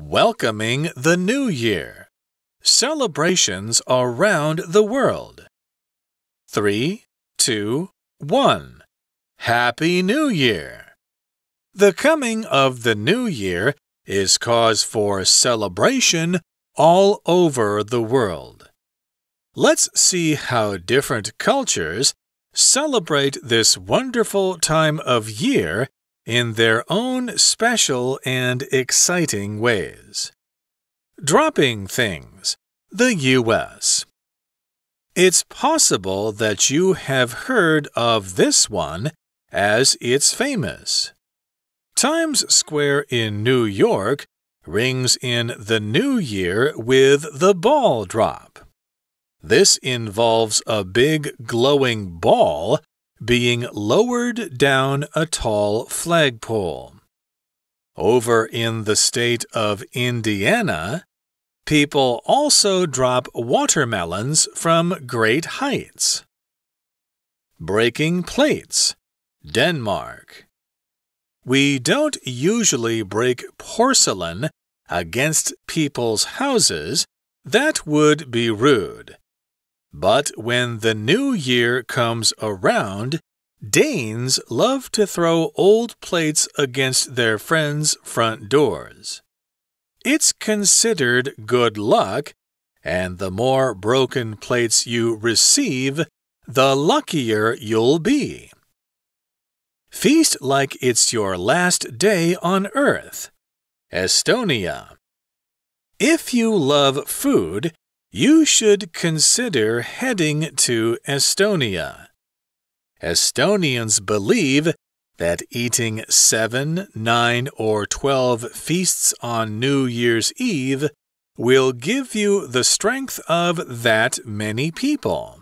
Welcoming the New Year. Celebrations around the world. Three, two, one. Happy New Year. The coming of the New Year is cause for celebration all over the world. Let's see how different cultures celebrate this wonderful time of year in their own special and exciting ways. Dropping things. The U.S. It's possible that you have heard of this one as it's famous. Times Square in New York rings in the new year with the ball drop. This involves a big glowing ball being lowered down a tall flagpole. Over in the state of Indiana, people also drop watermelons from great heights. Breaking plates, Denmark. We don't usually break porcelain against people's houses. That would be rude. But when the new year comes around, Danes love to throw old plates against their friends' front doors. It's considered good luck, and the more broken plates you receive, the luckier you'll be. Feast like it's your last day on earth. Estonia. If you love food, you should consider heading to Estonia. Estonians believe that eating seven, nine, or twelve feasts on New Year's Eve will give you the strength of that many people.